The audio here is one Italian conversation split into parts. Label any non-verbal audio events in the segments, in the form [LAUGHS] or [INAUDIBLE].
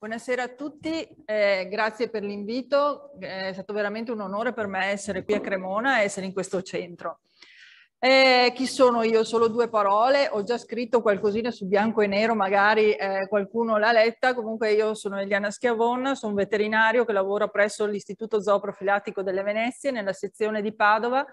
Buonasera a tutti, eh, grazie per l'invito, è stato veramente un onore per me essere qui a Cremona e essere in questo centro. Eh, chi sono io? Solo due parole, ho già scritto qualcosina su bianco e nero, magari eh, qualcuno l'ha letta, comunque io sono Eliana Schiavon, sono veterinario che lavora presso l'Istituto Zooprofilattico delle Venezie nella sezione di Padova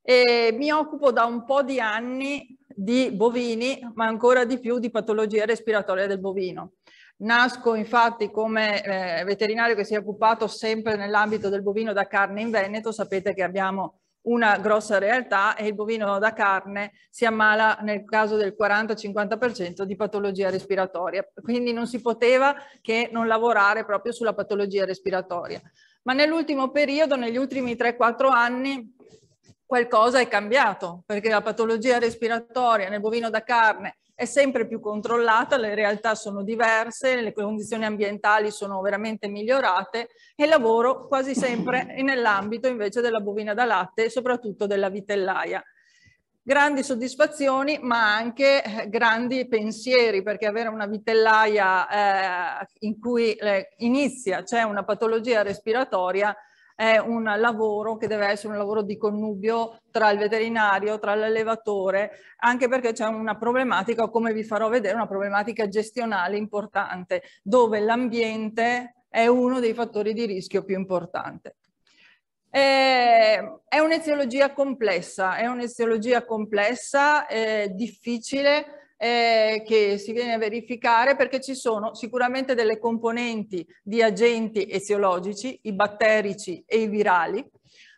e mi occupo da un po' di anni di bovini, ma ancora di più di patologia respiratoria del bovino. Nasco infatti come eh, veterinario che si è occupato sempre nell'ambito del bovino da carne in Veneto, sapete che abbiamo una grossa realtà e il bovino da carne si ammala nel caso del 40-50% di patologia respiratoria, quindi non si poteva che non lavorare proprio sulla patologia respiratoria. Ma nell'ultimo periodo, negli ultimi 3-4 anni, qualcosa è cambiato, perché la patologia respiratoria nel bovino da carne è sempre più controllata, le realtà sono diverse, le condizioni ambientali sono veramente migliorate e lavoro quasi sempre [COUGHS] nell'ambito invece della bovina da latte e soprattutto della vitellaia grandi soddisfazioni ma anche eh, grandi pensieri perché avere una vitellaia eh, in cui eh, inizia c'è cioè una patologia respiratoria è un lavoro che deve essere un lavoro di connubio tra il veterinario, tra l'allevatore, anche perché c'è una problematica, come vi farò vedere, una problematica gestionale importante, dove l'ambiente è uno dei fattori di rischio più importante. Eh, è un'eziologia complessa, è un'eziologia complessa, eh, difficile, eh, che si viene a verificare perché ci sono sicuramente delle componenti di agenti eziologici, i batterici e i virali,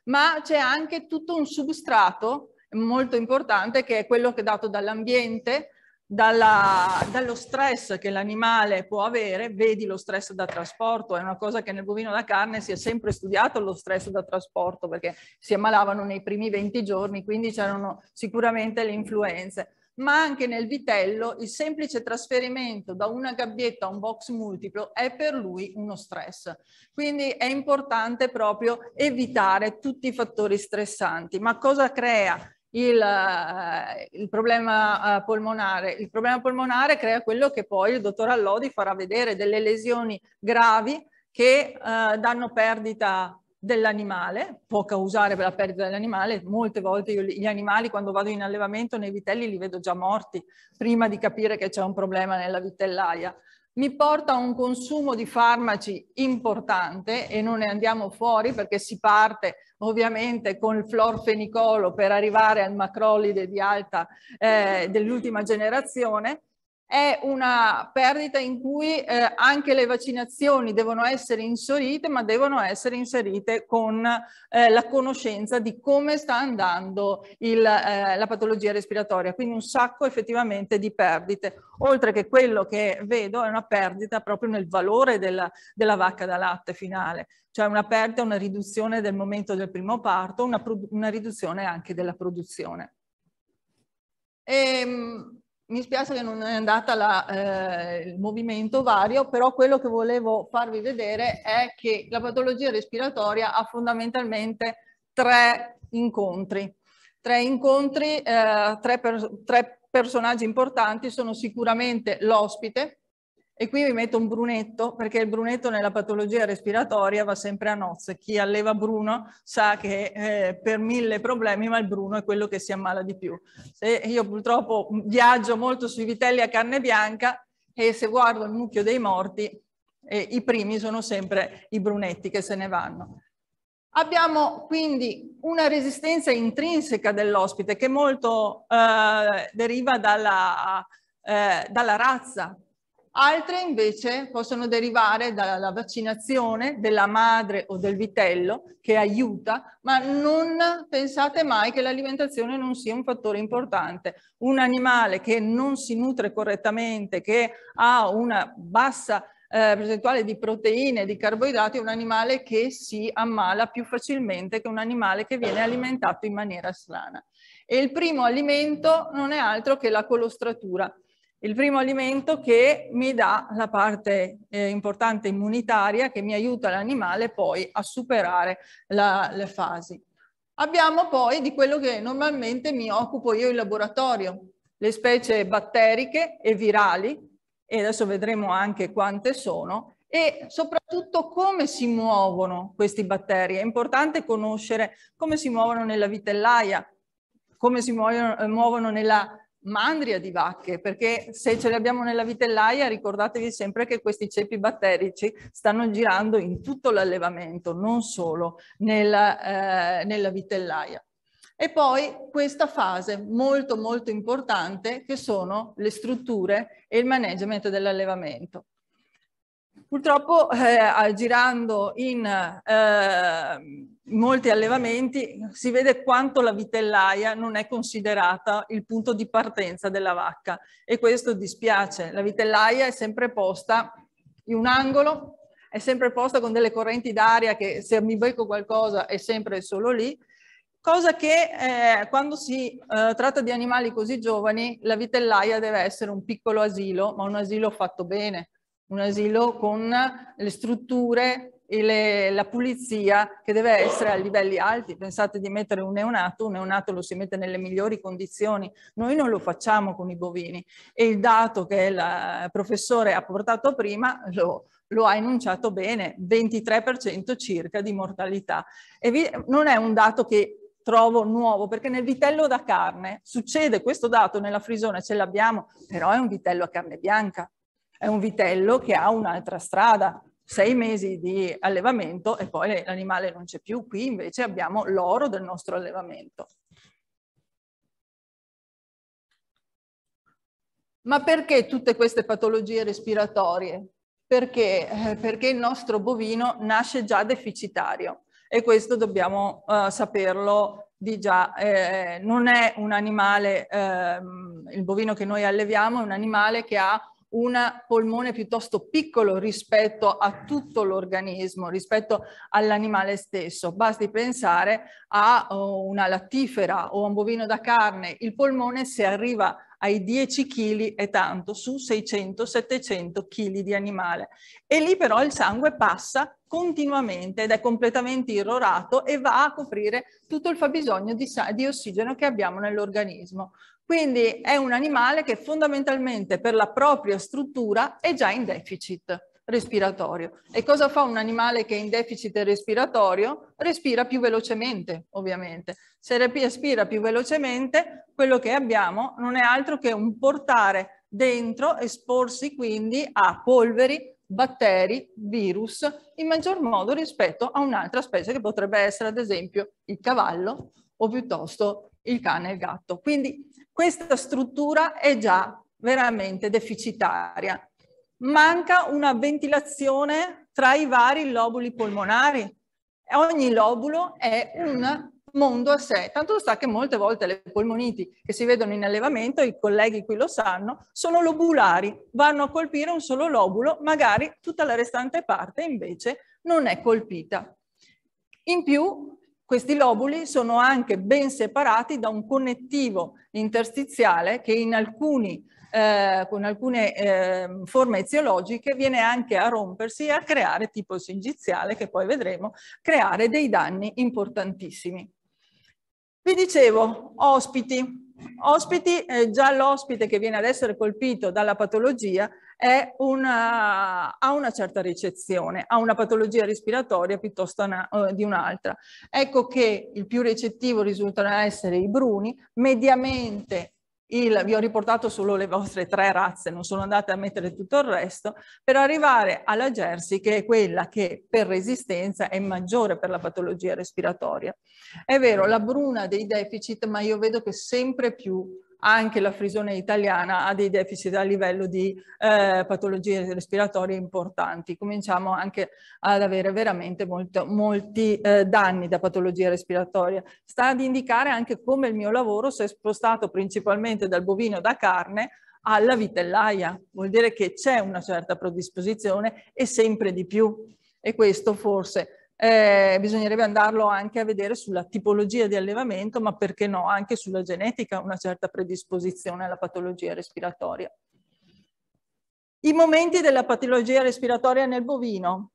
ma c'è anche tutto un substrato molto importante che è quello che è dato dall'ambiente, dalla, dallo stress che l'animale può avere, vedi lo stress da trasporto, è una cosa che nel bovino da carne si è sempre studiato lo stress da trasporto perché si ammalavano nei primi 20 giorni, quindi c'erano sicuramente le influenze ma anche nel vitello il semplice trasferimento da una gabbietta a un box multiplo è per lui uno stress. Quindi è importante proprio evitare tutti i fattori stressanti. Ma cosa crea il, eh, il, problema eh, polmonare. Il problema polmonare crea quello che poi il dottor Allodi farà vedere, delle lesioni gravi che eh, danno perdita dell'animale, può causare per la perdita dell'animale, molte volte io gli animali quando vado in allevamento nei vitelli li vedo già morti prima di capire che c'è un problema nella vitellaia, mi porta a un consumo di farmaci importante e non ne andiamo fuori perché si parte ovviamente con il florfenicolo per arrivare al macrolide di alta eh, dell'ultima generazione è una perdita in cui eh, anche le vaccinazioni devono essere inserite, ma devono essere inserite con eh, la conoscenza di come sta andando il, eh, la patologia respiratoria. Quindi un sacco effettivamente di perdite, oltre che quello che vedo è una perdita proprio nel valore della, della vacca da latte finale, cioè una perdita, una riduzione del momento del primo parto, una, una riduzione anche della produzione. Ehm, mi spiace che non è andata la, eh, il movimento vario, però quello che volevo farvi vedere è che la patologia respiratoria ha fondamentalmente tre incontri. Tre incontri, eh, tre, per, tre personaggi importanti sono sicuramente l'ospite, e qui vi metto un brunetto, perché il brunetto nella patologia respiratoria va sempre a nozze. Chi alleva Bruno sa che eh, per mille problemi, ma il Bruno è quello che si ammala di più. Se io purtroppo viaggio molto sui vitelli a carne bianca e se guardo il mucchio dei morti, eh, i primi sono sempre i brunetti che se ne vanno. Abbiamo quindi una resistenza intrinseca dell'ospite che molto eh, deriva dalla, eh, dalla razza, Altre invece possono derivare dalla vaccinazione della madre o del vitello che aiuta, ma non pensate mai che l'alimentazione non sia un fattore importante. Un animale che non si nutre correttamente, che ha una bassa eh, percentuale di proteine e di carboidrati è un animale che si ammala più facilmente che un animale che viene alimentato in maniera strana. E il primo alimento non è altro che la colostratura il primo alimento che mi dà la parte eh, importante immunitaria che mi aiuta l'animale poi a superare la, le fasi. Abbiamo poi di quello che normalmente mi occupo io in laboratorio, le specie batteriche e virali, e adesso vedremo anche quante sono, e soprattutto come si muovono questi batteri. È importante conoscere come si muovono nella vitellaia, come si muovono, muovono nella mandria di vacche, perché se ce le abbiamo nella vitellaia ricordatevi sempre che questi ceppi batterici stanno girando in tutto l'allevamento, non solo nella, eh, nella vitellaia. E poi questa fase molto molto importante che sono le strutture e il management dell'allevamento. Purtroppo eh, girando in eh, molti allevamenti si vede quanto la vitellaia non è considerata il punto di partenza della vacca e questo dispiace. La vitellaia è sempre posta in un angolo, è sempre posta con delle correnti d'aria che se mi becco qualcosa è sempre solo lì, cosa che eh, quando si eh, tratta di animali così giovani la vitellaia deve essere un piccolo asilo, ma un asilo fatto bene un asilo con le strutture e le, la pulizia che deve essere a livelli alti. Pensate di mettere un neonato, un neonato lo si mette nelle migliori condizioni. Noi non lo facciamo con i bovini e il dato che il eh, professore ha portato prima lo, lo ha enunciato bene, 23% circa di mortalità. E vi, non è un dato che trovo nuovo, perché nel vitello da carne succede questo dato, nella frisone ce l'abbiamo, però è un vitello a carne bianca, è un vitello che ha un'altra strada, sei mesi di allevamento e poi l'animale non c'è più, qui invece abbiamo l'oro del nostro allevamento. Ma perché tutte queste patologie respiratorie? Perché? Eh, perché il nostro bovino nasce già deficitario e questo dobbiamo uh, saperlo di già. Eh, non è un animale, ehm, il bovino che noi alleviamo è un animale che ha un polmone piuttosto piccolo rispetto a tutto l'organismo, rispetto all'animale stesso. Basti pensare a oh, una lattifera o a un bovino da carne, il polmone se arriva ai 10 kg è tanto su 600-700 kg di animale. E lì però il sangue passa continuamente ed è completamente irrorato e va a coprire tutto il fabbisogno di, di ossigeno che abbiamo nell'organismo. Quindi è un animale che fondamentalmente per la propria struttura è già in deficit respiratorio. E cosa fa un animale che è in deficit respiratorio? Respira più velocemente, ovviamente. Se respira più velocemente, quello che abbiamo non è altro che un portare dentro, esporsi quindi a polveri, batteri, virus, in maggior modo rispetto a un'altra specie che potrebbe essere ad esempio il cavallo o piuttosto il cane e il gatto. Quindi questa struttura è già veramente deficitaria. Manca una ventilazione tra i vari lobuli polmonari. Ogni lobulo è un mondo a sé, tanto sa che molte volte le polmoniti che si vedono in allevamento, i colleghi qui lo sanno, sono lobulari, vanno a colpire un solo lobulo, magari tutta la restante parte invece non è colpita. In più questi lobuli sono anche ben separati da un connettivo interstiziale che in, alcuni, eh, in alcune eh, forme eziologiche viene anche a rompersi e a creare, tipo singiziale che poi vedremo, creare dei danni importantissimi. Vi dicevo, ospiti, ospiti, eh, già l'ospite che viene ad essere colpito dalla patologia una, ha una certa ricezione, ha una patologia respiratoria piuttosto una, eh, di un'altra. Ecco che il più recettivo risultano essere i bruni, mediamente il, vi ho riportato solo le vostre tre razze, non sono andate a mettere tutto il resto, per arrivare alla Jersey, che è quella che per resistenza è maggiore per la patologia respiratoria. È vero, la bruna dei deficit, ma io vedo che sempre più anche la frisone italiana ha dei deficit a livello di eh, patologie respiratorie importanti. Cominciamo anche ad avere veramente molto, molti eh, danni da patologie respiratorie. Sta ad indicare anche come il mio lavoro si è spostato principalmente dal bovino da carne alla vitellaia, vuol dire che c'è una certa predisposizione e sempre di più. E questo forse eh, bisognerebbe andarlo anche a vedere sulla tipologia di allevamento, ma perché no, anche sulla genetica, una certa predisposizione alla patologia respiratoria. I momenti della patologia respiratoria nel bovino.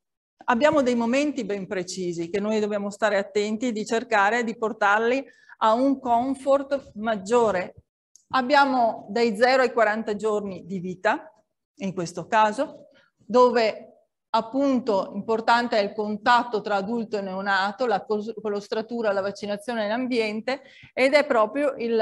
Abbiamo dei momenti ben precisi che noi dobbiamo stare attenti di cercare di portarli a un comfort maggiore. Abbiamo dai 0 ai 40 giorni di vita, in questo caso, dove appunto importante è il contatto tra adulto e neonato, la colostratura, la vaccinazione in ambiente ed è proprio il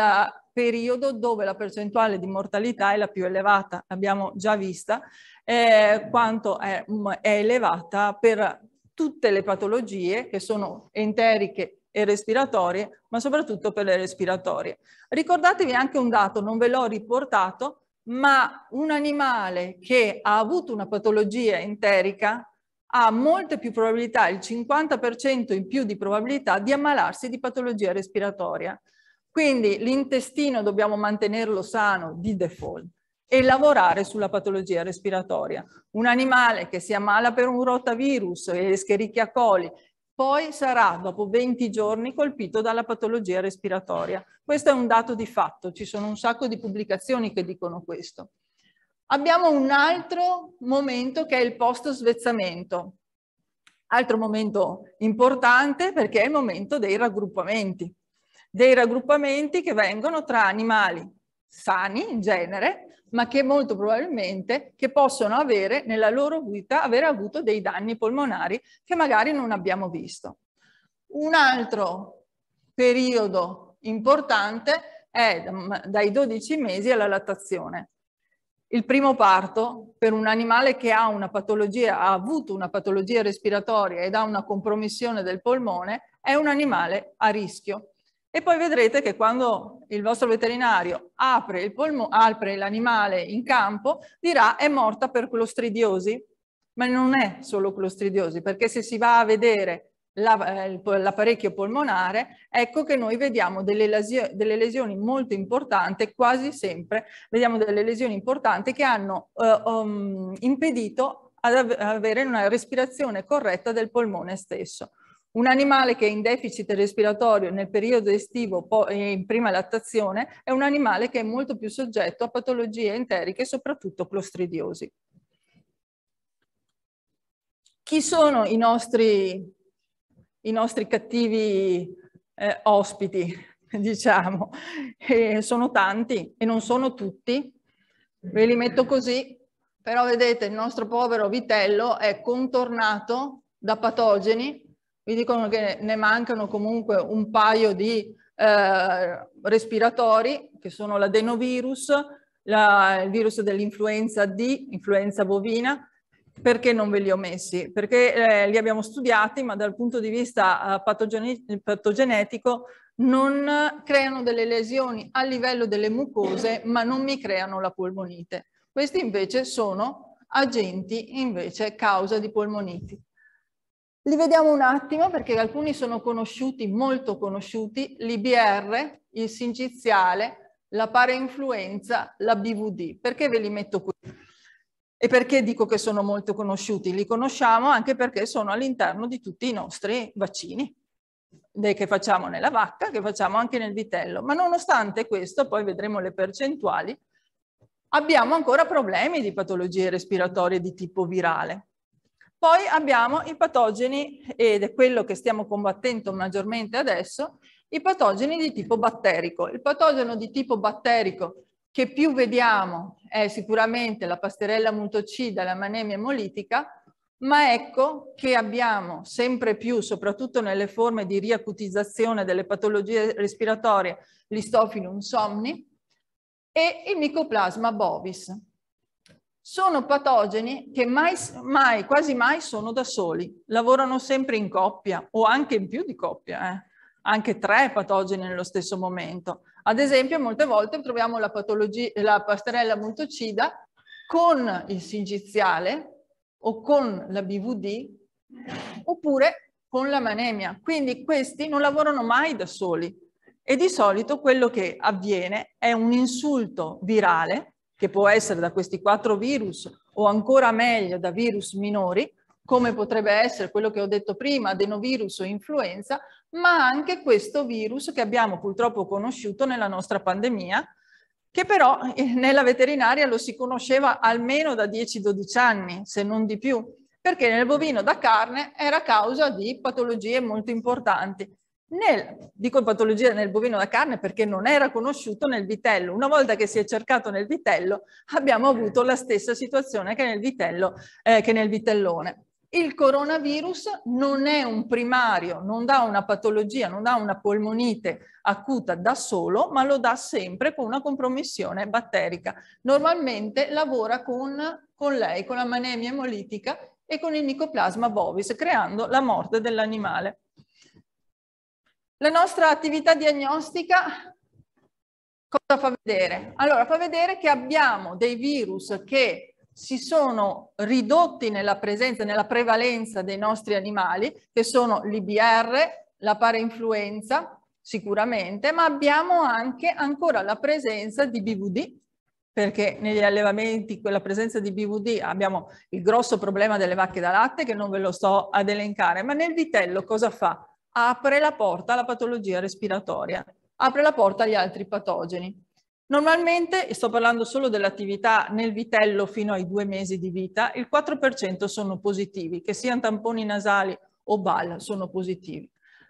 periodo dove la percentuale di mortalità è la più elevata, l'abbiamo già vista, eh, quanto è, mm, è elevata per tutte le patologie che sono enteriche e respiratorie, ma soprattutto per le respiratorie. Ricordatevi anche un dato, non ve l'ho riportato, ma un animale che ha avuto una patologia enterica ha molte più probabilità, il 50% in più di probabilità, di ammalarsi di patologia respiratoria. Quindi l'intestino dobbiamo mantenerlo sano di default e lavorare sulla patologia respiratoria. Un animale che si ammala per un rotavirus, escherichia coli, poi sarà dopo 20 giorni colpito dalla patologia respiratoria. Questo è un dato di fatto, ci sono un sacco di pubblicazioni che dicono questo. Abbiamo un altro momento che è il post-svezzamento, altro momento importante perché è il momento dei raggruppamenti, dei raggruppamenti che vengono tra animali sani in genere ma che molto probabilmente che possono avere nella loro vita aver avuto dei danni polmonari che magari non abbiamo visto. Un altro periodo importante è mm, dai 12 mesi alla lattazione. Il primo parto per un animale che ha una patologia, ha avuto una patologia respiratoria ed ha una compromissione del polmone, è un animale a rischio e poi vedrete che quando il vostro veterinario apre, l'animale in campo, dirà è morta per clostridiosi, ma non è solo clostridiosi, perché se si va a vedere eh, l'apparecchio polmonare, ecco che noi vediamo delle, lesioni molto importanti, quasi sempre vediamo delle lesioni importanti che hanno eh, um, impedito ad avere una respirazione corretta del polmone stesso. Un animale che è in deficit respiratorio nel periodo estivo e in prima lattazione è un animale che è molto più soggetto a patologie enteriche, soprattutto clostridiosi. Chi sono i nostri, i nostri cattivi eh, ospiti, [LAUGHS] diciamo? E sono tanti e non sono tutti. Ve li metto così, però vedete il nostro povero vitello è contornato da patogeni vi dicono che ne mancano comunque un paio di eh, respiratori, che sono l'adenovirus, la, il virus dell'influenza D, influenza bovina, perché non ve li ho messi? Perché eh, li abbiamo studiati, ma dal punto di vista eh, patogeni patogenetico non creano delle lesioni a livello delle mucose, ma non mi creano la polmonite. Questi invece sono agenti invece causa di polmoniti. Li vediamo un attimo perché alcuni sono conosciuti, molto conosciuti, l'IBR, il singiziale, la parainfluenza, la BVD. Perché ve li metto qui? E perché dico che sono molto conosciuti? Li conosciamo anche perché sono all'interno di tutti i nostri vaccini che facciamo nella vacca, che facciamo anche nel vitello. Ma nonostante questo, poi vedremo le percentuali, abbiamo ancora problemi di patologie respiratorie di tipo virale. Poi abbiamo i patogeni, ed è quello che stiamo combattendo maggiormente adesso, i patogeni di tipo batterico. Il patogeno di tipo batterico che più vediamo è sicuramente la pasterella mutocida, la manemia emolitica, ma ecco che abbiamo sempre più, soprattutto nelle forme di riacutizzazione delle patologie respiratorie, l'istofilum somni e il micoplasma bovis sono patogeni che mai, mai, quasi mai sono da soli, lavorano sempre in coppia o anche in più di coppia, eh? anche tre patogeni nello stesso momento. Ad esempio, molte volte troviamo la, la pastorella multocida con il singiziale o con la BVD oppure con la manemia. Quindi questi non lavorano mai da soli e di solito quello che avviene è un insulto virale che può essere da questi quattro virus o ancora meglio da virus minori, come potrebbe essere quello che ho detto prima, adenovirus o influenza, ma anche questo virus che abbiamo purtroppo conosciuto nella nostra pandemia, che però eh, nella veterinaria lo si conosceva almeno da 10-12 anni, se non di più, perché nel bovino da carne era causa di patologie molto importanti. Nel, dico in patologia nel bovino da carne perché non era conosciuto nel vitello. Una volta che si è cercato nel vitello abbiamo avuto la stessa situazione che nel, vitello, eh, che nel vitellone. Il coronavirus non è un primario, non dà una patologia, non dà una polmonite acuta da solo, ma lo dà sempre con una compromissione batterica. Normalmente lavora con, con lei, con la manemia emolitica e con il micoplasma bovis, creando la morte dell'animale. La nostra attività diagnostica cosa fa vedere? Allora, fa vedere che abbiamo dei virus che si sono ridotti nella presenza, nella prevalenza dei nostri animali, che sono l'IBR, la parainfluenza, sicuramente, ma abbiamo anche ancora la presenza di BVD, perché negli allevamenti con la presenza di BVD abbiamo il grosso problema delle vacche da latte, che non ve lo sto ad elencare, ma nel vitello cosa fa? apre la porta alla patologia respiratoria, apre la porta agli altri patogeni. Normalmente, e sto parlando solo dell'attività nel vitello fino ai due mesi di vita, il 4% sono positivi, che siano tamponi nasali o BAL sono positivi.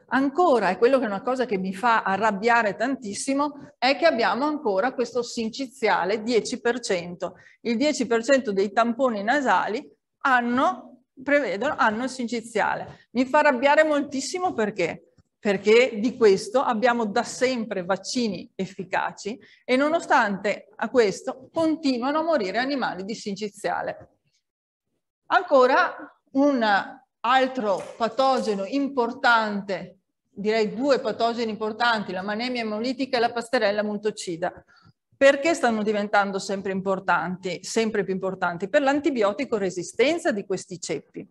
Ancora, e quello che è una cosa che mi fa arrabbiare tantissimo, è che abbiamo ancora questo sinciziale 10%. Il 10% dei tamponi nasali hanno prevedono hanno il singiziale. Mi fa arrabbiare moltissimo perché? Perché di questo abbiamo da sempre vaccini efficaci e nonostante a questo continuano a morire animali di singiziale. Ancora un altro patogeno importante, direi due patogeni importanti, la manemia emolitica e la pasterella multocida. Perché stanno diventando sempre importanti, sempre più importanti? Per l'antibiotico resistenza di questi ceppi.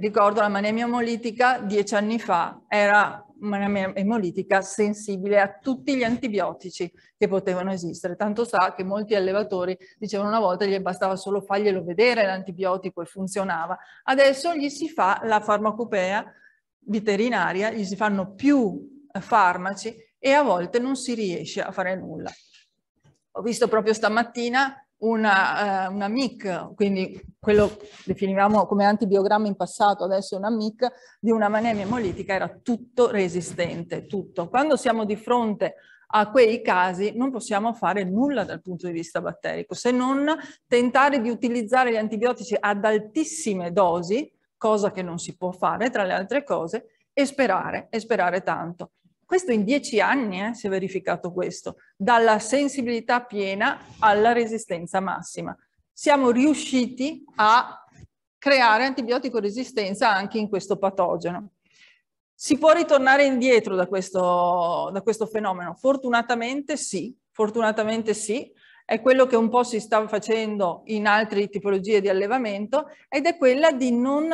Ricordo la manemia emolitica dieci anni fa era manemia emolitica sensibile a tutti gli antibiotici che potevano esistere. Tanto sa che molti allevatori dicevano una volta gli bastava solo farglielo vedere l'antibiotico e funzionava. Adesso gli si fa la farmacopea veterinaria, gli si fanno più farmaci e a volte non si riesce a fare nulla. Ho visto proprio stamattina una, eh, una MIC, quindi quello definivamo come antibiogramma in passato, adesso è una MIC, di una mania emolitica era tutto resistente, tutto. Quando siamo di fronte a quei casi non possiamo fare nulla dal punto di vista batterico, se non tentare di utilizzare gli antibiotici ad altissime dosi, cosa che non si può fare tra le altre cose, e sperare, e sperare tanto. Questo in dieci anni eh, si è verificato questo, dalla sensibilità piena alla resistenza massima. Siamo riusciti a creare antibiotico resistenza anche in questo patogeno. Si può ritornare indietro da questo, da questo fenomeno? Fortunatamente sì, fortunatamente sì, è quello che un po' si sta facendo in altre tipologie di allevamento ed è quella di non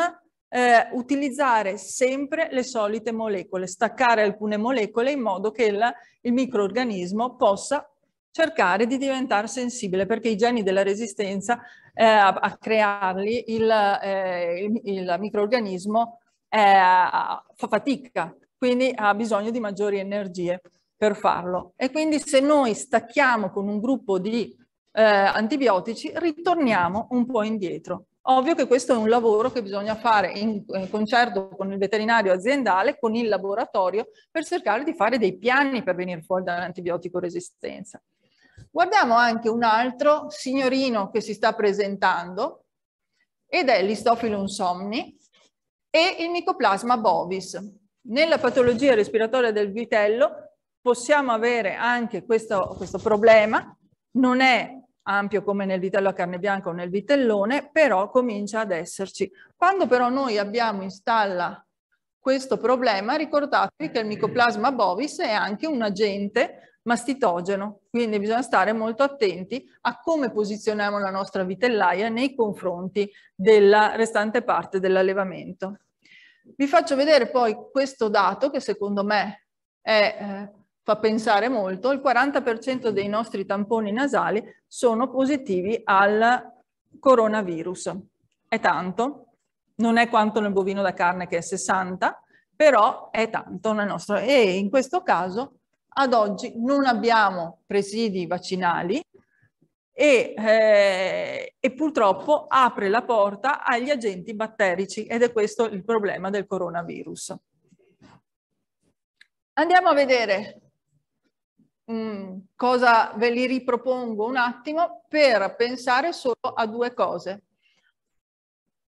eh, utilizzare sempre le solite molecole, staccare alcune molecole in modo che il, il microorganismo possa cercare di diventare sensibile perché i geni della resistenza eh, a, a, crearli il, eh, il, il microorganismo eh, fa fatica quindi ha bisogno di maggiori energie per farlo e quindi se noi stacchiamo con un gruppo di eh, antibiotici ritorniamo un po' indietro Ovvio che questo è un lavoro che bisogna fare in, in, eh, concerto con il veterinario aziendale, con il laboratorio, per cercare di fare dei piani per venire fuori dall'antibiotico resistenza. Guardiamo anche un altro signorino che si sta presentando, ed è l'istofilum somni e il micoplasma bovis. Nella patologia respiratoria del vitello possiamo avere anche questo, questo problema, non è ampio come nel vitello a carne bianca o nel vitellone, però comincia ad esserci. Quando però noi abbiamo in stalla questo problema, ricordatevi che il micoplasma bovis è anche un agente mastitogeno, quindi bisogna stare molto attenti a come posizioniamo la nostra vitellaia nei confronti della restante parte dell'allevamento. Vi faccio vedere poi questo dato che secondo me è eh, fa pensare molto, il 40% dei nostri tamponi nasali sono positivi al coronavirus. È tanto, non è quanto nel bovino da carne che è 60, però è tanto nel nostro. E in questo caso ad oggi non abbiamo presidi vaccinali e, eh, e, purtroppo apre la porta agli agenti batterici ed è questo il problema del coronavirus. Andiamo a vedere Mm, cosa ve li ripropongo un attimo per pensare solo a due cose.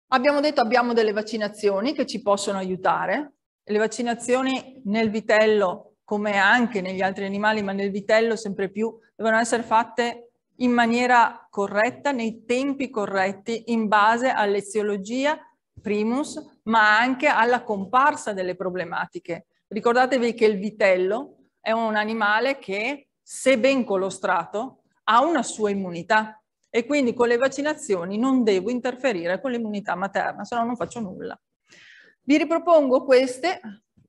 Abbiamo detto abbiamo delle vaccinazioni che ci possono aiutare. Le vaccinazioni nel vitello, come anche negli altri animali, ma nel vitello sempre più, devono essere fatte in maniera corretta, nei tempi corretti, in base all'eziologia primus, ma anche alla comparsa delle problematiche. Ricordatevi che il vitello è un animale che, se ben colostrato, ha una sua immunità e quindi con le vaccinazioni non devo interferire con l'immunità materna, se no non faccio nulla. Vi ripropongo queste,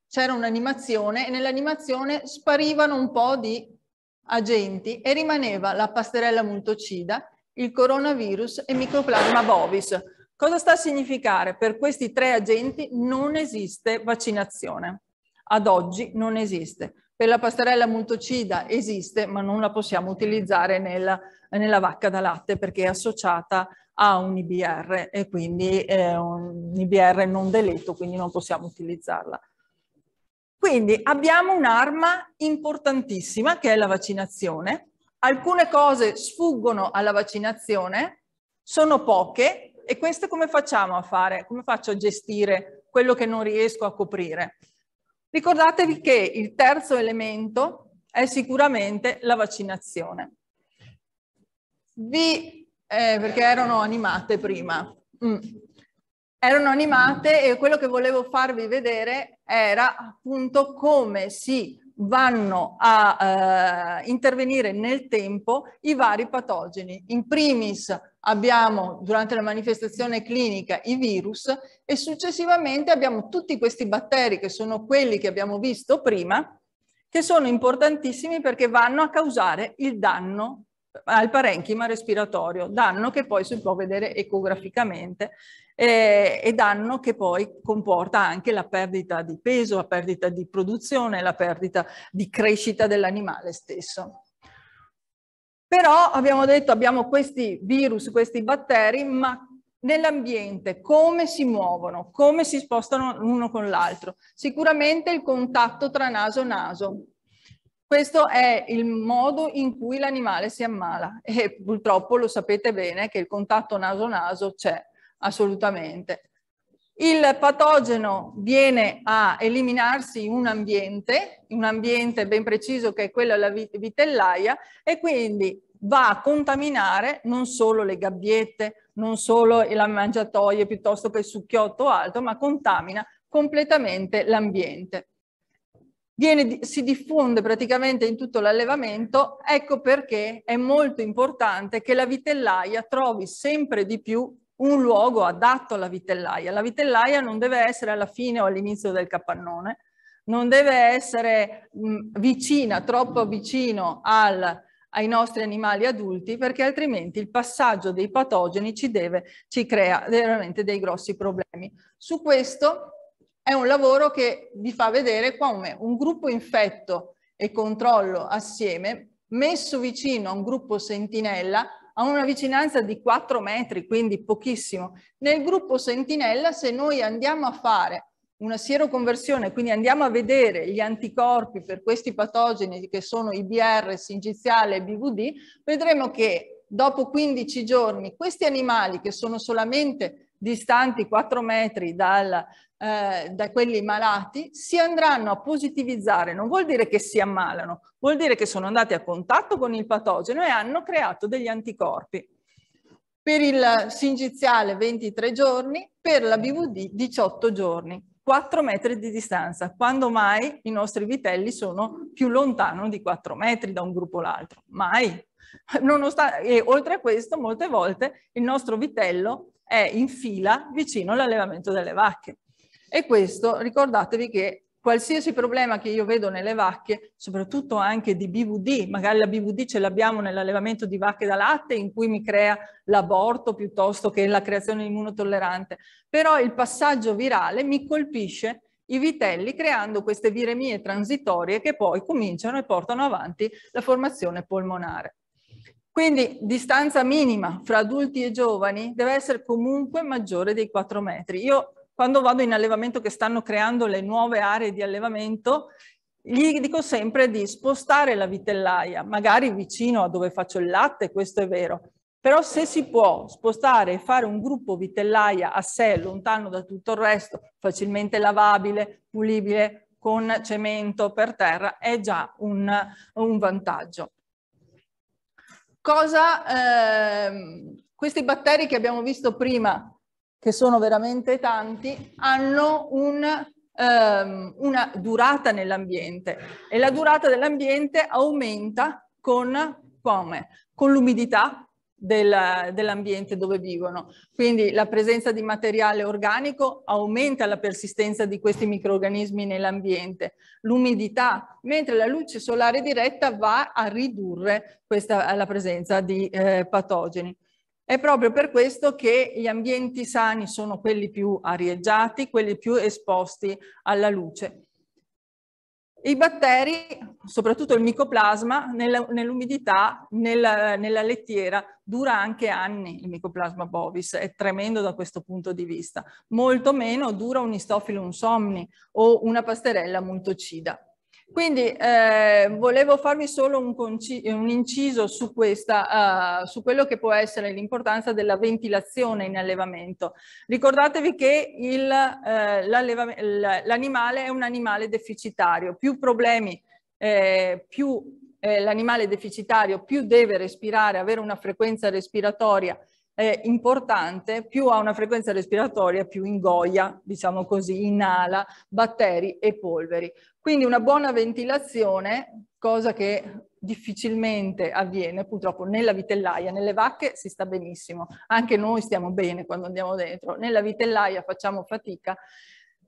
c'era un'animazione e nell'animazione sparivano un po' di agenti e rimaneva la pasterella multocida, il coronavirus e microplasma bovis. Cosa sta a significare? Per questi tre agenti non esiste vaccinazione. Ad oggi non esiste per la pastarella montocida esiste, ma non la possiamo utilizzare nella, nella vacca da latte perché è associata a un IBR e quindi è un IBR non deletto, quindi non possiamo utilizzarla. Quindi abbiamo un'arma importantissima che è la vaccinazione. Alcune cose sfuggono alla vaccinazione, sono poche e queste come facciamo a fare? Come faccio a gestire quello che non riesco a coprire? Ricordatevi che il terzo elemento è sicuramente la vaccinazione. Vi, eh, perché erano animate prima. Mm. Erano animate e quello che volevo farvi vedere era appunto come si vanno a eh, intervenire nel tempo i vari patogeni. In primis abbiamo durante la manifestazione clinica i virus e successivamente abbiamo tutti questi batteri che sono quelli che abbiamo visto prima, che sono importantissimi perché vanno a causare il danno al parenchima respiratorio, danno che poi si può vedere ecograficamente eh, e danno che poi comporta anche la perdita di peso, la perdita di produzione, la perdita di crescita dell'animale stesso. Però abbiamo detto abbiamo questi virus, questi batteri, ma nell'ambiente, come si muovono, come si spostano l'uno con l'altro. Sicuramente il contatto tra naso-naso. Questo è il modo in cui l'animale si ammala e purtroppo lo sapete bene che il contatto naso-naso c'è assolutamente. Il patogeno viene a eliminarsi in un ambiente, un ambiente ben preciso che è quello della vitellaia e quindi va a contaminare non solo le gabbiette, non solo la mangiatoia piuttosto che il succhiotto o altro, ma contamina completamente l'ambiente. si diffonde praticamente in tutto l'allevamento, ecco perché è molto importante che la vitellaia trovi sempre di più un luogo adatto alla vitellaia. La vitellaia non deve essere alla fine o all'inizio del capannone, non deve essere mh, vicina, troppo vicino al, ai nostri animali adulti perché altrimenti il passaggio dei patogeni ci, deve, ci crea veramente dei grossi problemi. Su questo è un lavoro che vi fa vedere come un gruppo infetto e controllo assieme messo vicino a un gruppo sentinella a una vicinanza di 4 metri, quindi pochissimo. Nel gruppo sentinella, se noi andiamo a fare una sieroconversione, quindi andiamo a vedere gli anticorpi per questi patogeni che sono IBR, singiziale e BVD, vedremo che dopo 15 giorni questi animali che sono solamente distanti 4 metri dal, eh, da quelli malati, si andranno a positivizzare. Non vuol dire che si ammalano, vuol dire che sono andati a contatto con il patogeno e hanno creato degli anticorpi. Per il singiziale 23 giorni, per la BVD 18 giorni. 4 metri di distanza, quando mai i nostri vitelli sono più lontano di 4 metri da un gruppo all'altro, mai. [LAUGHS] Nonostan e oltre a questo, molte volte il nostro vitello è in fila vicino all'allevamento delle vacche. E questo, ricordatevi che qualsiasi problema che io vedo nelle vacche, soprattutto anche di BVD, magari la BVD ce l'abbiamo nell'allevamento di vacche da latte in cui mi crea l'aborto piuttosto che la creazione immunotollerante, però il passaggio virale mi colpisce i vitelli creando queste viremie transitorie che poi cominciano e portano avanti la formazione polmonare. Quindi distanza minima fra adulti e giovani deve essere comunque maggiore dei 4 metri. Io quando vado in allevamento che stanno creando le nuove aree di allevamento, gli dico sempre di spostare la vitellaia, magari vicino a dove faccio il latte, questo è vero, però se si può spostare e fare un gruppo vitellaia a sé, lontano da tutto il resto, facilmente lavabile, pulibile, con cemento per terra, è già un, un vantaggio cosa eh, questi batteri che abbiamo visto prima, che sono veramente tanti, hanno un, ehm, una durata nell'ambiente e la durata dell'ambiente aumenta con, con l'umidità del, dell'ambiente dove vivono. Quindi la presenza di materiale organico aumenta la persistenza di questi microorganismi nell'ambiente, l'umidità, mentre la luce solare diretta va a ridurre questa, la presenza di eh, patogeni. È proprio per questo che gli ambienti sani sono quelli più arieggiati, quelli più esposti alla luce. I batteri, soprattutto il micoplasma, nell'umidità, nella, nella, lettiera, dura anche anni il micoplasma bovis, è tremendo da questo punto di vista. Molto meno dura un istofilum somni o una pasterella multocida. Quindi eh, volevo farvi solo un, un inciso su, questa, uh, su, quello che può essere l'importanza della ventilazione in allevamento. Ricordatevi che eh, l'animale uh, è un animale deficitario, più problemi, eh, più eh, l'animale deficitario, più deve respirare, avere una frequenza respiratoria eh, importante, più ha una frequenza respiratoria, più ingoia, diciamo così, inala batteri e polveri. Quindi una buona ventilazione, cosa che difficilmente avviene purtroppo nella vitellaia, nelle vacche si sta benissimo, anche noi stiamo bene quando andiamo dentro, nella vitellaia facciamo fatica,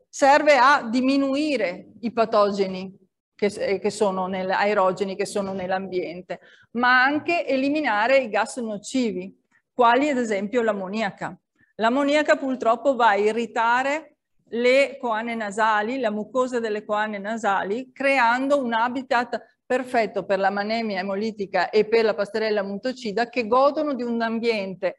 serve a diminuire i patogeni che, eh, che sono nel, aerogeni che sono nell'ambiente, ma anche eliminare i gas nocivi, quali ad esempio l'ammoniaca. L'ammoniaca purtroppo va a irritare le coane nasali, la mucosa delle coane nasali, creando un habitat perfetto per la manemia emolitica e per la pastarella mutocida che godono di un ambiente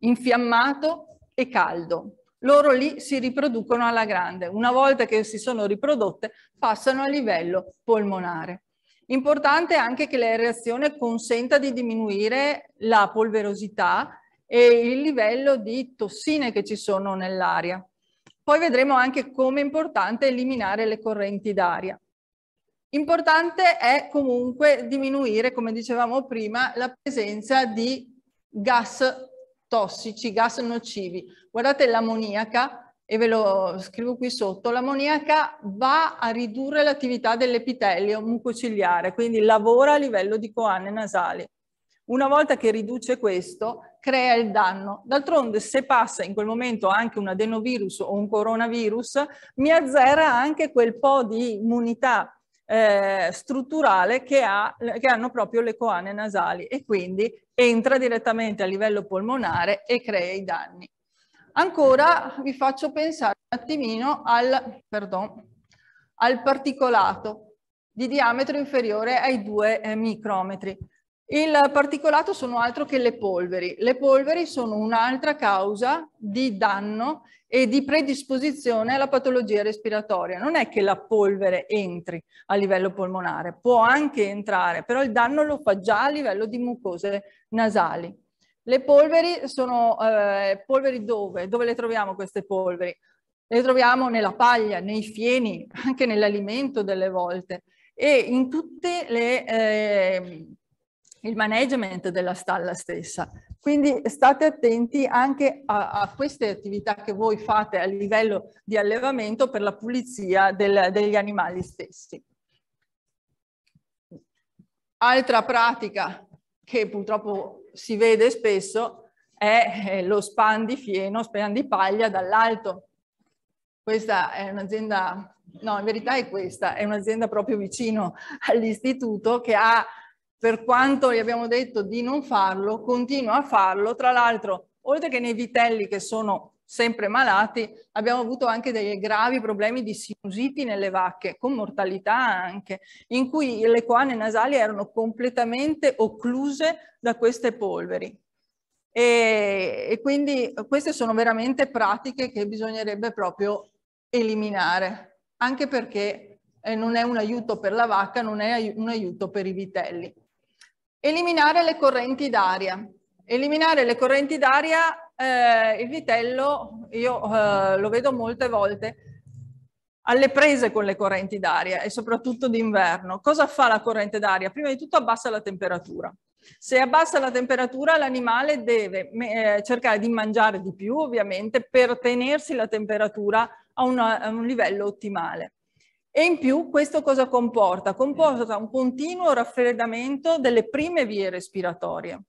infiammato e caldo. Loro lì si riproducono alla grande. Una volta che si sono riprodotte passano a livello polmonare. Importante anche che l'aerazione consenta di diminuire la polverosità e il livello di tossine che ci sono nell'aria. Poi vedremo anche come è importante eliminare le correnti d'aria. Importante è comunque diminuire, come dicevamo prima, la presenza di gas tossici, gas nocivi. Guardate l'ammoniaca, e ve lo scrivo qui sotto, l'ammoniaca va a ridurre l'attività dell'epitelio mucociliare, quindi lavora a livello di coane nasali. Una volta che riduce questo, crea il danno. D'altronde se passa in quel momento anche un adenovirus o un coronavirus, mi azzera anche quel po' di immunità eh, strutturale che, ha, che hanno proprio le coane nasali e quindi entra direttamente a livello polmonare e crea i danni. Ancora vi faccio pensare un attimino al, perdon, al particolato di diametro inferiore ai 2 eh, micrometri. Il particolato sono altro che le polveri. Le polveri sono un'altra causa di danno e di predisposizione alla patologia respiratoria. Non è che la polvere entri a livello polmonare, può anche entrare, però il danno lo fa già a livello di mucose nasali. Le polveri sono eh, polveri dove? Dove le troviamo queste polveri? Le troviamo nella paglia, nei fieni, anche nell'alimento delle volte e in tutte le... Eh, il management della stalla stessa. Quindi state attenti anche a, a, queste attività che voi fate a livello di allevamento per la pulizia del, degli animali stessi. Altra pratica che purtroppo si vede spesso è eh, lo span di fieno, span di paglia dall'alto. Questa è un'azienda, no in verità è questa, è un'azienda proprio vicino all'istituto che ha per quanto gli abbiamo detto di non farlo, continua a farlo. Tra l'altro, oltre che nei vitelli che sono sempre malati, abbiamo avuto anche dei gravi problemi di sinusiti nelle vacche, con mortalità anche, in cui le coane nasali erano completamente occluse da queste polveri. E, e quindi queste sono veramente pratiche che bisognerebbe proprio eliminare, anche perché eh, non è un aiuto per la vacca, non è un aiuto per i vitelli. Eliminare le correnti d'aria. Eliminare le correnti d'aria, eh, il vitello, io eh, lo vedo molte volte, alle prese con le correnti d'aria e soprattutto d'inverno. Cosa fa la corrente d'aria? Prima di tutto abbassa la temperatura. Se abbassa la temperatura l'animale deve eh, cercare di mangiare di più ovviamente per tenersi la temperatura a, una, a un livello ottimale. E in più questo cosa comporta? Comporta mm. un continuo raffreddamento delle prime vie respiratorie.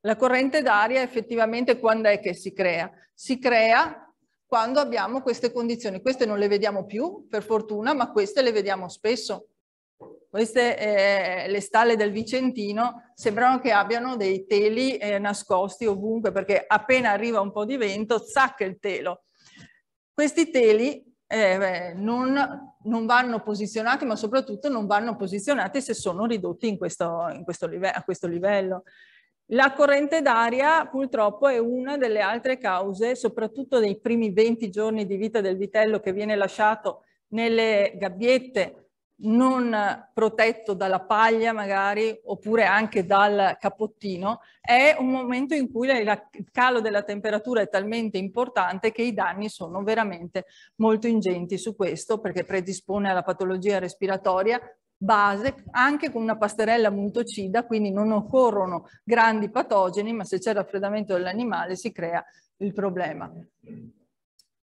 La corrente d'aria effettivamente quando è che si crea? Si crea quando abbiamo queste condizioni. Queste non le vediamo più, per fortuna, ma queste le vediamo spesso. Queste, eh, le stalle del Vicentino, sembrano che abbiano dei teli eh, nascosti ovunque, perché appena arriva un po' di vento, zacca il telo. Questi teli eh, non, non, vanno posizionati, ma soprattutto non vanno posizionati se sono ridotti in questo, in questo live a questo livello. La corrente d'aria purtroppo è una delle altre cause, soprattutto nei primi 20 giorni di vita del vitello che viene lasciato nelle gabbiette non protetto dalla paglia magari oppure anche dal cappottino, è un momento in cui il calo della temperatura è talmente importante che i danni sono veramente molto ingenti su questo perché predispone alla patologia respiratoria base anche con una pasterella mutocida, quindi non occorrono grandi patogeni, ma se c'è raffreddamento dell'animale si crea il problema.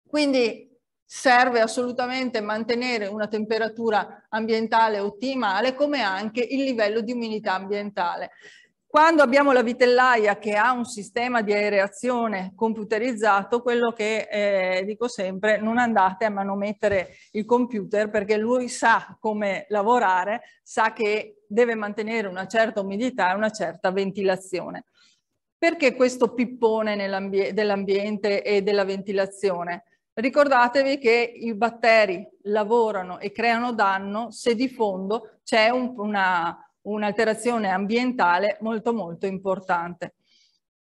Quindi serve assolutamente mantenere una temperatura ambientale ottimale come anche il livello di umidità ambientale. Quando abbiamo la vitellaia che ha un sistema di aereazione computerizzato, quello che eh, dico sempre, non andate a manomettere il computer perché lui sa come lavorare, sa che deve mantenere una certa umidità e una certa ventilazione. Perché questo pippone dell'ambiente e della ventilazione? Ricordatevi che i batteri lavorano e creano danno se di fondo c'è un, un'alterazione ambientale molto molto importante.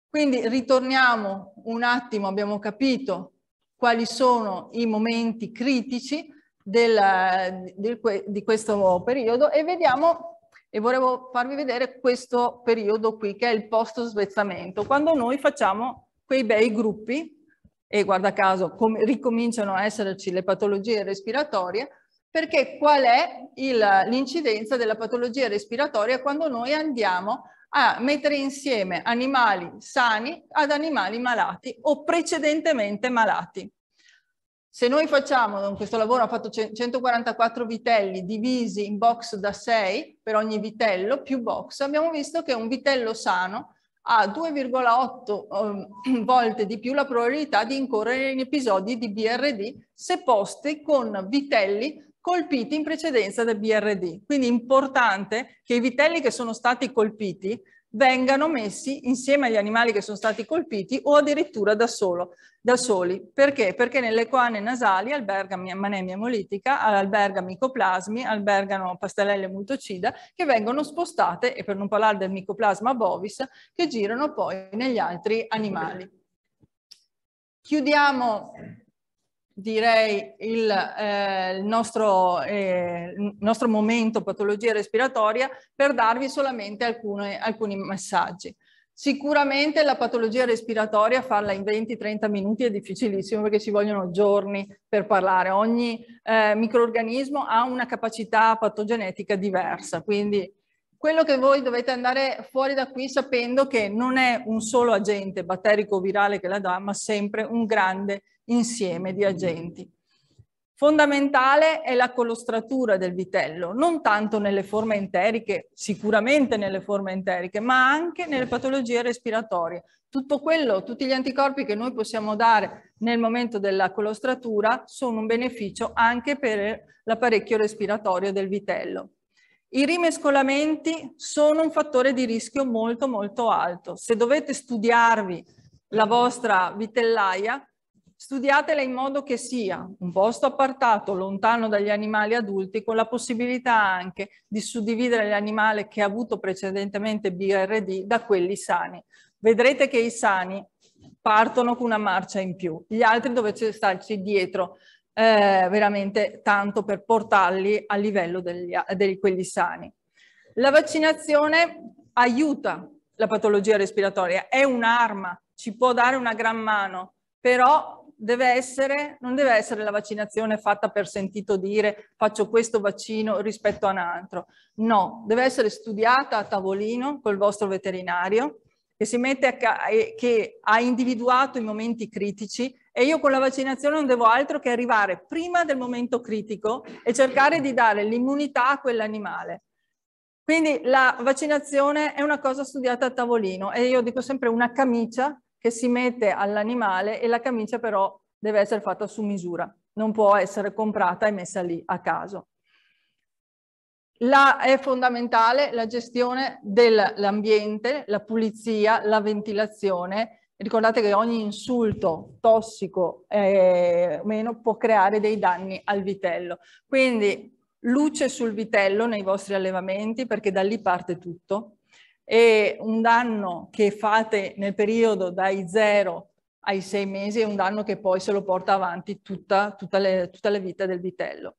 Quindi ritorniamo un attimo, abbiamo capito quali sono i momenti critici del, del, di questo periodo e vediamo e volevo farvi vedere questo periodo qui che è il post svezzamento, quando noi facciamo quei bei gruppi e guarda caso ricominciano a esserci le patologie respiratorie, perché qual è l'incidenza della patologia respiratoria quando noi andiamo a mettere insieme animali sani ad animali malati o precedentemente malati. Se noi facciamo, questo lavoro ha fatto 144 vitelli divisi in box da 6 per ogni vitello, più box, abbiamo visto che un vitello sano ha 2,8 eh, volte di più la probabilità di incorrere in episodi di BRD se posti con vitelli colpiti in precedenza da BRD. Quindi è importante che i vitelli che sono stati colpiti vengano messi insieme agli animali che sono stati colpiti o addirittura da, solo, da soli. Perché? Perché nelle coane nasali alberga manemia emolitica, albergano micoplasmi, albergano pastelelle multocida che vengono spostate, e per non parlare del micoplasma bovis, che girano poi negli altri animali. Chiudiamo direi il, eh, il, nostro, eh, il, nostro, momento patologia respiratoria per darvi solamente alcune, alcuni messaggi. Sicuramente la patologia respiratoria farla in 20-30 minuti è difficilissimo perché ci vogliono giorni per parlare. Ogni eh, microorganismo ha una capacità patogenetica diversa, quindi quello che voi dovete andare fuori da qui sapendo che non è un solo agente batterico virale che la dà, ma sempre un grande insieme di agenti. Fondamentale è la colostratura del vitello, non tanto nelle forme enteriche, sicuramente nelle forme enteriche, ma anche nelle patologie respiratorie. Tutto quello, tutti gli anticorpi che noi possiamo dare nel momento della colostratura sono un beneficio anche per l'apparecchio respiratorio del vitello. I rimescolamenti sono un fattore di rischio molto molto alto. Se dovete studiarvi la vostra vitellaia, studiatela in modo che sia un posto appartato, lontano dagli animali adulti, con la possibilità anche di suddividere l'animale che ha avuto precedentemente BRD da quelli sani. Vedrete che i sani partono con una marcia in più, gli altri dovete starci dietro eh, veramente tanto per portarli a livello di quelli sani. La vaccinazione aiuta la patologia respiratoria, è un'arma, ci può dare una gran mano, però deve essere, non deve essere la vaccinazione fatta per sentito dire faccio questo vaccino rispetto a un altro. No, deve essere studiata a tavolino col vostro veterinario che si mette a, che ha individuato i momenti critici e io con la vaccinazione non devo altro che arrivare prima del momento critico e cercare di dare l'immunità a quell'animale. Quindi la vaccinazione è una cosa studiata a tavolino e io dico sempre una camicia che si mette all'animale e la camicia però deve essere fatta su misura, non può essere comprata e messa lì a caso. La, è fondamentale la gestione dell'ambiente, la pulizia, la ventilazione, Ricordate che ogni insulto tossico eh, meno può creare dei danni al vitello. Quindi luce sul vitello nei vostri allevamenti perché da lì parte tutto e un danno che fate nel periodo dai zero ai sei mesi è un danno che poi se lo porta avanti tutta, tutta, le, tutta la vita del vitello.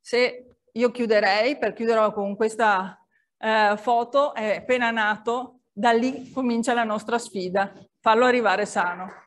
Se io chiuderei, per chiuderò con questa eh, foto, è appena nato, da lì comincia la nostra sfida Fallo arrivare sano.